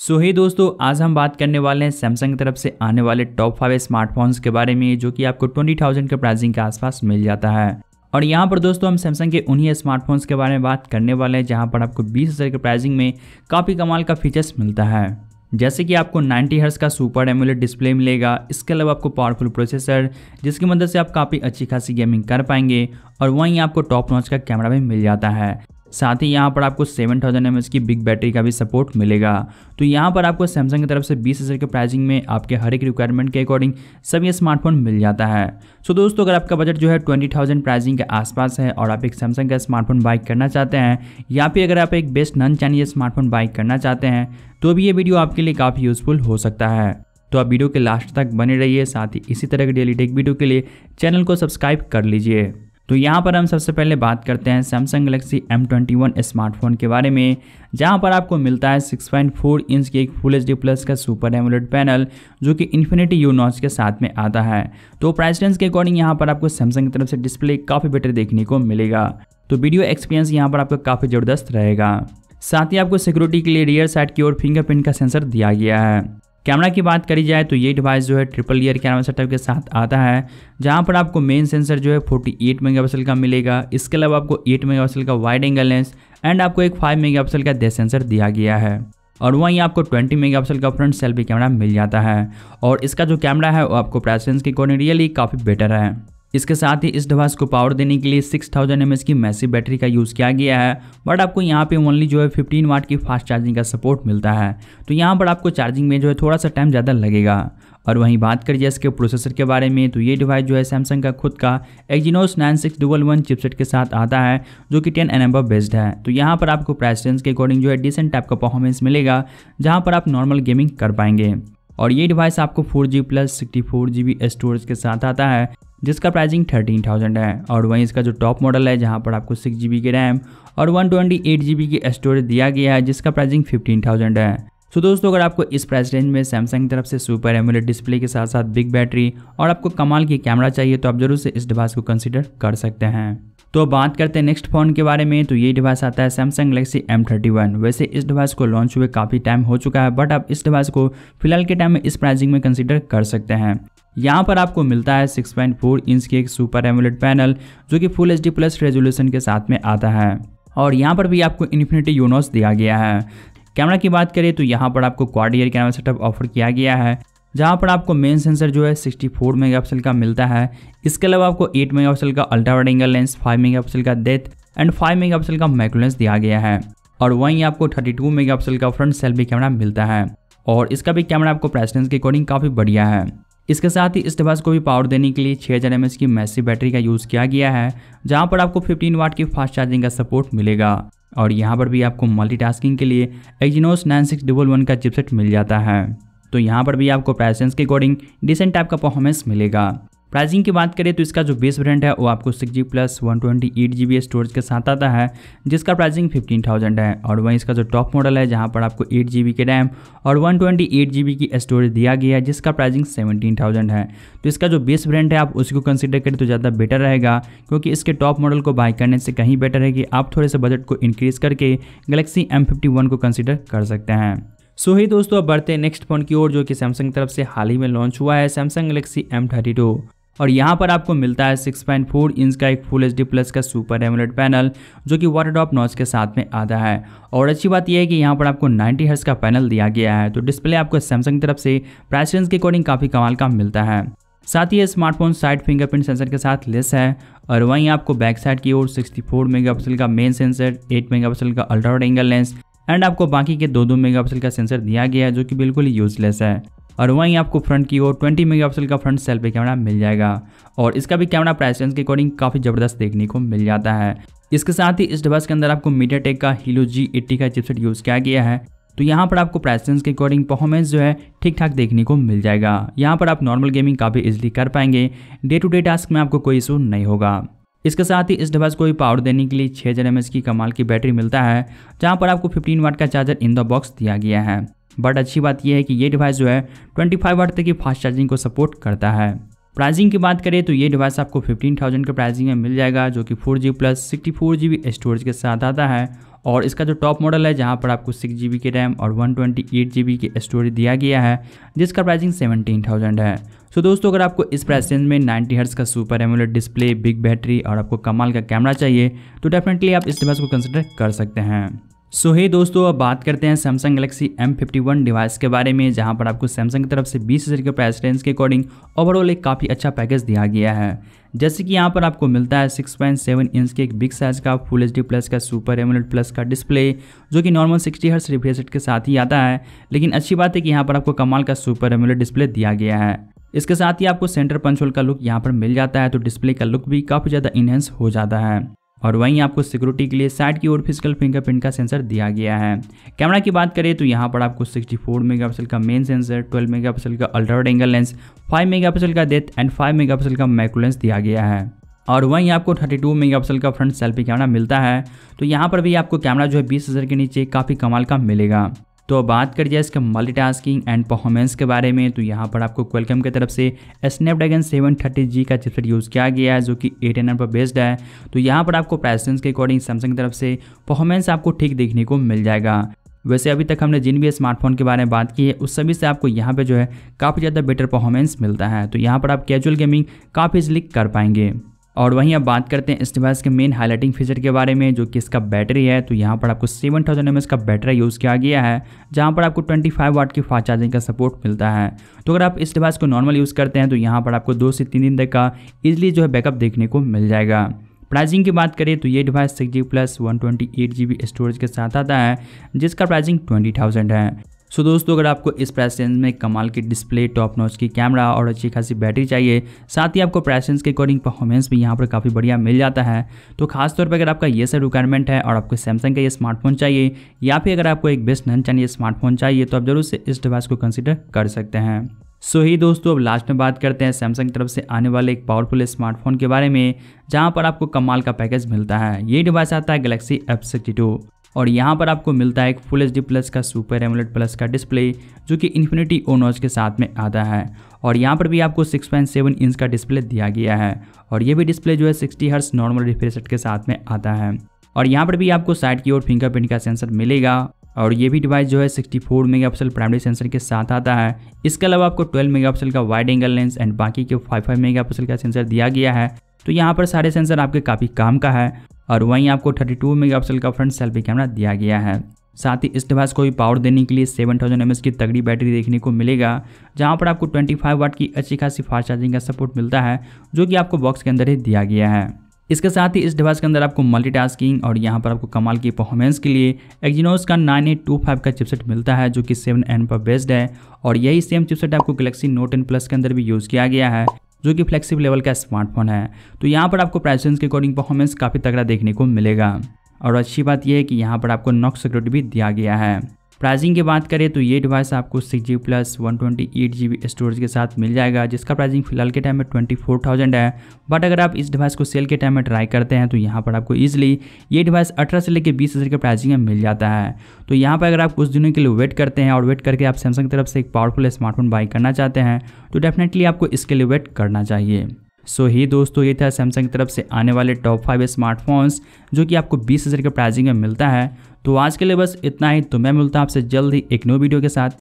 सो so, ही hey दोस्तों आज हम बात करने वाले हैं सैमसंग की तरफ से आने वाले टॉप फाइव स्मार्टफोन्स के बारे में जो कि आपको 20,000 के प्राइसिंग के आसपास मिल जाता है और यहाँ पर दोस्तों हम सैमसंग के उन्हीं स्मार्टफोन्स के बारे में बात करने वाले हैं जहाँ पर आपको बीस हज़ार के प्राइसिंग में काफ़ी कमाल का फीचर्स मिलता है जैसे कि आपको 90 हर्स का सुपर एमुलेट डिस्प्ले मिलेगा इसके अलावा आपको पावरफुल प्रोसेसर जिसकी मदद से आप काफ़ी अच्छी खासी गेमिंग कर पाएंगे और वहीं आपको टॉप नॉच का कैमरा भी मिल जाता है साथ ही यहाँ पर आपको 7000 थाउजेंड की बिग बैटरी का भी सपोर्ट मिलेगा तो यहाँ पर आपको सैमसंग की तरफ से बीस हज़ार के प्राइसिंग में आपके हर एक रिक्वायरमेंट के अकॉर्डिंग सब ये स्मार्टफोन मिल जाता है सो दोस्तों अगर आपका बजट जो है ट्वेंटी थाउजेंड प्राइसिंग के आसपास है और आप एक सैमसंग का स्मार्टफोन बाइक करना चाहते हैं या फिर अगर आप एक बेस्ट नॉन चाइनीज स्मार्टफोन बाइक करना चाहते हैं तो भी ये वीडियो आपके लिए काफ़ी यूजफुल हो सकता है तो आप वीडियो के लास्ट तक बने रहिए साथ ही इसी तरह के डेली टेक वीडियो के लिए चैनल को सब्सक्राइब कर लीजिए तो यहाँ पर हम सबसे पहले बात करते हैं Samsung Galaxy M twenty one smartphone के बारे में जहाँ पर आपको मिलता है 6.4 इंच की एक फुल एच डी प्लस का सुपर एमोलेड पैनल जो कि इन्फिनिटी यू नॉच के साथ में आता है तो प्राइस रेंज के अकॉर्डिंग यहाँ पर आपको सैमसंग की तरफ से डिस्प्ले काफ़ी बेटर देखने को मिलेगा तो वीडियो एक्सपीरियंस यहाँ पर आपका काफ़ी ज़बरदस्त रहेगा साथ ही आपको सिक्योरिटी के लिए रियर साइड की ओर फिंगरप्रिंट का सेंसर दिया गया है कैमरा की बात करी जाए तो ये डिवाइस जो है ट्रिपल ईयर कैमरा सेटअप के साथ आता है जहाँ पर आपको मेन सेंसर जो है 48 एट का मिलेगा इसके अलावा आपको 8 मेगा का वाइड एंगल लेंस एंड आपको एक 5 मेगा का डे सेंसर दिया गया है और वहीं आपको 20 मेगापिक्सल का फ्रंट सेल्फी कैमरा मिल जाता है और इसका जो कैमरा है वो आपको प्राइसेंस की के अकॉर्डिंग रियली काफ़ी बेटर है इसके साथ ही इस डिवाइस को पावर देने के लिए 6000 थाउजेंड की मैसिव बैटरी का यूज़ किया गया है बट आपको यहाँ पे ओनली जो है 15 वाट की फास्ट चार्जिंग का सपोर्ट मिलता है तो यहाँ पर आपको चार्जिंग में जो है थोड़ा सा टाइम ज़्यादा लगेगा और वहीं बात करिए इसके प्रोसेसर के बारे में तो ये डिवाइस जो है सैमसंग का खुद का Exynos nine six double one chipset के साथ आता है जो कि टेन एन एम्बर बेस्ड है तो यहाँ पर आपको प्राइस रेंज के अकॉर्डिंग जो है डिसेंट टाइप का परफॉर्मेंस मिलेगा जहाँ पर आप नॉर्मल गेमिंग कर पाएंगे और ये डिवाइस आपको four G plus sixty four G B storage के साथ आता है जिसका प्राइसिंग थर्टीन थाउजेंड है और वहीं इसका जो टॉप मॉडल है जहां पर आपको सिक्स जी की रैम और वन ट्वेंटी एट जी की स्टोरेज दिया गया है जिसका प्राइसिंग फिफ्टीन थाउजेंड है सो so दोस्तों अगर आपको इस प्राइस रेंज में सैमसंग की तरफ से सुपर एमुलेट डिस्प्ले के साथ साथ बिग बैटरी और आपको कमाल की कैमरा चाहिए तो आप जरूर से इस डिवाइस को कंसिडर कर सकते हैं तो बात करते हैं नेक्स्ट फोन के बारे में तो ये डिवाइस आता है सैमसंग गलेक्सी M31 वैसे इस डिवाइस को लॉन्च हुए काफ़ी टाइम हो चुका है बट आप इस डिवाइस को फिलहाल के टाइम में इस प्राइसिंग में कंसिडर कर सकते हैं यहाँ पर आपको मिलता है 6.4 इंच की एक सुपर एमुलेट पैनल जो कि फुल एच प्लस रेजोल्यूशन के साथ में आता है और यहाँ पर भी आपको इन्फिनिटी यूनोस दिया गया है कैमरा की बात करें तो यहाँ पर आपको quad rear camera setup offer किया गया है जहाँ पर आपको मेन सेंसर जो है 64 फोर का मिलता है इसके अलावा आपको 8 मेगा का ultra wide angle lens 5 mega का डेथ एंड 5 मेगा का माइक्रोलेंस दिया गया है और वहीं आपको 32 टू का फ्रंट सेल्फी कैमरा मिलता है और इसका भी कैमरा आपको प्रेसिडेंस के अकॉर्डिंग काफ़ी बढ़िया है इसके साथ ही इस डिवाइस को भी पावर देने के लिए 6000 हज़ार की मैसिव बैटरी का यूज़ किया गया है जहां पर आपको 15 वाट की फास्ट चार्जिंग का सपोर्ट मिलेगा और यहां पर भी आपको मल्टीटास्किंग के लिए Exynos nine six double one का चिपसेट मिल जाता है तो यहाँ पर भी आपको प्राइसेंस के अकॉर्डिंग डिसेंट टाइप का परफॉर्मेंस मिलेगा प्राइसिंग की बात करें तो इसका जो बेस ब्रांड है वो आपको six G plus one twenty eight G B storage के साथ आता है जिसका प्राइसिंग फिफ्टीन थाउजेंड है और वहीं इसका जो टॉप मॉडल है जहां पर आपको एट जी बी के रैम और one twenty eight G B की स्टोरेज दिया गया है जिसका प्राइसिंग सेवेंटीन थाउजेंड है तो इसका जो बेस ब्रांड है आप उसको कंसिडर करें तो ज़्यादा बेटर रहेगा क्योंकि इसके टॉप मॉडल को बाई करने से कहीं बेटर है कि आप थोड़े से बजट को इंक्रीज करके गलेक्सी एम फिफ्टी वन को कंसिडर कर सकते हैं सो ही दोस्तों अब बढ़ते नेक्स्ट फोन की ओर जो कि सैमसंग तरफ से हाल ही में लॉन्च हुआ है Samsung Galaxy M thirty two और यहाँ पर आपको मिलता है सिक्स पॉइंट फोर इंच का एक फुल एच प्लस का सुपर एमुलेट पैनल जो कि वाटर ड्रॉप नॉच के साथ में आता है और अच्छी बात यह है कि यहाँ पर आपको नाइन्टी हर्स का पैनल दिया गया है तो डिस्प्ले आपको सैमसंग की तरफ से प्राइस रेंज के अकॉर्डिंग काफ़ी कमाल का मिलता है साथ ही स्मार्टफोन साइड फिंगरप्रिंट सेंसर के साथ लेस है और वहीं आपको बैक साइड की ओर 64 फोर का मेन सेंसर 8 पिक्सल का अल्ट्रा एंगल लेंस एंड आपको बाकी के दो दो मेगापिक्सल का सेंसर दिया गया है जो कि बिल्कुल यूजलेस है और वहीं आपको फ्रंट की ओर 20 मेगापिक्सल का फ्रंट सेल्फी कैमरा मिल जाएगा और इसका भी कैमरा प्राइस रेंज के अकॉर्डिंग काफ़ी ज़बरदस्त देखने को मिल जाता है इसके साथ ही इस डिवाइस के अंदर आपको मीडिया टेक का हीलो जी एट्टी का चिपसेट यूज़ किया गया है तो यहाँ पर आपको प्राइसेंस के अकॉर्डिंग परफॉर्मेंस जो है ठीक ठाक देखने को मिल जाएगा यहाँ पर आप नॉर्मल गेमिंग काफ़ी इजिली कर पाएंगे डे टू डे टास्क में आपको कोई इशू नहीं होगा इसके साथ ही इस डिवाइस को भी पावर देने के लिए छः हज़ार की कमाल की बैटरी मिलता है जहाँ पर आपको फिफ्टीन वाट का चार्जर इन द बॉक्स दिया गया है बट अच्छी बात यह है कि ये डिवाइस जो है ट्वेंटी फाइव तक की फास्ट चार्जिंग को सपोर्ट करता है प्राइसिंग की बात करें तो ये डिवाइस आपको 15,000 के प्राइसिंग में मिल जाएगा जो कि 4G प्लस बी स्टोरेज के साथ आता है और इसका जो टॉप मॉडल है जहां पर आपको 6GB के रैम और 128GB की स्टोरेज दिया गया है जिसका प्राइसिंग 17,000 है सो दोस्तों अगर आपको इस प्राइस रेंज में 90 हर्ट्स का super AMOLED display big battery और आपको कमाल का कैमरा चाहिए तो डेफिनेटली आप इस डिवाइस को कंसिडर कर सकते हैं सो so, हे hey दोस्तों अब बात करते हैं सैमसंग गलेक्सी M51 डिवाइस के बारे में जहां पर आपको सैमसंग की तरफ से बीस हज़ार के प्राइस रेंज के अकॉर्डिंग ओवरऑल एक काफ़ी अच्छा पैकेज दिया गया है जैसे कि यहां पर आपको मिलता है 6.7 इंच के एक बिग साइज का फुल एच प्लस का सुपर एमुलेट प्लस का डिस्प्ले जो कि नॉर्मल सिक्सटी हर्स रिफ्रेश के साथ ही आता है लेकिन अच्छी बात है कि यहाँ पर आपको कमाल का सुपर एमुलेट डिस्प्ले दिया गया है इसके साथ ही आपको सेंटर पंचोल का लुक यहाँ पर मिल जाता है तो डिस्प्ले का लुक भी काफ़ी ज़्यादा इन्हेंस हो जाता है और वहीं आपको सिक्योरिटी के लिए साइड की ओर फिजिकल फिंगरप्रिंट का सेंसर दिया गया है कैमरा की बात करें तो यहाँ पर आपको 64 मेगापिक्सल का मेन सेंसर 12 पिक्सल का अल्ट्रा एंगल लेंस 5 पिक्सल का डेथ एंड 5 पिक्सल का मैक्रो लेंस दिया गया है और वहीं आपको 32 टू का फ्रंट सेल्फी कैमरा मिलता है तो यहाँ पर भी आपको कैमरा जो है बीस के नीचे काफ़ी कमाल का मिलेगा तो बात कर जाए इसके मल्टीटास्किंग एंड परफॉर्मेंस के बारे में तो यहाँ पर आपको क्वेलकम की तरफ से स्नैपड्रैगन सेवन थर्टी जी का चिपसेट यूज़ किया गया है जो कि एट एन पर बेस्ड है तो यहाँ पर आपको प्राइसेंस के अकॉर्डिंग सैमसंग की तरफ से परफॉर्मेंस आपको ठीक देखने को मिल जाएगा वैसे अभी तक हमने जिन भी स्मार्टफोन के बारे में बात की है उस सभी से आपको यहाँ पे जो है काफ़ी ज़्यादा बेटर परफॉर्मेंस मिलता है तो यहाँ पर आप कैजुअल गेमिंग काफ़ी इजली कर पाएंगे और वहीं अब बात करते हैं इस डिवाइस के मेन हाईलाइटिंग फीचर के बारे में जो कि इसका बैटरी है तो यहाँ पर आपको सेवन थाउजेंड का बैटरी यूज़ किया गया है जहाँ पर आपको ट्वेंटी फाइव वाट की फास्ट चार्जिंग का सपोर्ट मिलता है तो अगर आप इस डिवाइस को नॉर्मल यूज़ करते हैं तो यहाँ पर आपको दो से तीन दिन तक का ईजिली जो है बैकअप देखने को मिल जाएगा प्राइसिंग की बात करें तो ये device six G plus one twenty eight G B storage के साथ आता है जिसका प्राइसिंग ट्वेंटी थाउजेंड है सो दोस्तों अगर आपको इस प्राइस रेंज में कमाल की डिस्प्ले टॉप नॉच की कैमरा और अच्छी खासी बैटरी चाहिए साथ ही आपको प्राइस रेंज के अकॉर्डिंग परफॉर्मेंस भी यहाँ पर काफ़ी बढ़िया मिल जाता है तो खासतौर पर अगर आपका ये सर रिक्वायरमेंट है और आपको सैमसंग का ये स्मार्टफोन चाहिए या फिर अगर आपको एक बेस्ट नन चाहिए स्मार्टफोन चाहिए तो आप जरूर से इस डिवाइस को कंसिडर कर सकते हैं सो so, ही दोस्तों अब लास्ट में बात करते हैं सैमसंग की तरफ से आने वाले एक पावरफुल स्मार्टफोन के बारे में जहां पर आपको कमाल का पैकेज मिलता है ये डिवाइस आता है गैलेक्सी एफ सिक्सटी टू और यहाँ पर आपको मिलता है एक फुल एच प्लस का सुपर एमुलेट प्लस का डिस्प्ले जो कि इन्फिनिटी ओनोज के साथ में आता है और यहाँ पर भी आपको 6.7 इंच का डिस्प्ले दिया गया है और ये भी डिस्प्ले जो है 60 हर्ट्स नॉर्मल रिफ्रेश के साथ में आता है और यहाँ पर भी आपको साइड की ओर फिंगरप्रिंट का सेंसर मिलेगा और ये भी डिवाइस जो है 64 फोर प्राइमरी सेंसर के साथ आता है इसके अलावा आपको 12 मेगा का वाइड एंगल लेंस एंड बाकी के फाइव फाइव का सेंसर दिया गया है तो यहाँ पर सारे सेंसर आपके काफ़ी काम का है और वहीं आपको 32 मेगापिक्सल का फ्रंट सेल्फी कैमरा दिया गया है साथ ही इस डिवाइस को भी पावर देने के लिए 7000 थाउजेंड की तगड़ी बैटरी देखने को मिलेगा जहां पर आपको 25 वाट की अच्छी खासी फास्ट चार्जिंग का सपोर्ट मिलता है जो कि आपको बॉक्स के अंदर ही दिया गया है इसके साथ ही इस डिवाइस के अंदर आपको मल्टीटास्किंग और यहाँ पर आपको कमाल की परफॉर्मेंस के लिए एक्जीनोस का 9825 का चिपसेट मिलता है जो कि 7N पर बेस्ड है और यही सेम चिपसेट आपको गलेक्सी नोट 10 प्लस के अंदर भी यूज़ किया गया है जो कि फ्लैगशिप लेवल का स्मार्टफोन है तो यहाँ पर आपको प्राइसेंस के अकॉर्डिंग परफॉर्मेंस काफ़ी तगड़ा देखने को मिलेगा और अच्छी बात यह है कि यहाँ पर आपको नॉक सिक्योरिटी भी दिया गया है प्राइसिंग की बात करें तो ये डिवाइस आपको six G plus one twenty eight G B storage के साथ मिल जाएगा जिसका प्राइसिंग फिलहाल के टाइम में ट्वेंटी फोर थाउजेंड है बट अगर आप इस डिवाइस को सेल के टाइम में ट्राई करते हैं तो यहाँ पर आपको ईजिली ये डिवाइस अठारह से लेकर बीस हज़ार के प्राइसिंग में मिल जाता है तो यहाँ पर अगर आप कुछ दिनों के लिए वेट करते हैं और वेट करके आप सैमसंग की तरफ से एक पावरफुल स्मार्टफोन बाई करना चाहते हैं तो डेफिनेटली आपको इसके लिए वेट करना चाहिए सो so, ही दोस्तों ये था सैमसंग की तरफ से आने वाले टॉप फाइव स्मार्टफोन्स जो कि आपको बीस हज़ार के प्राइसिंग में मिलता है तो आज के लिए बस इतना ही तो मैं मिलता हूँ आपसे जल्द ही एक न्यू वीडियो के साथ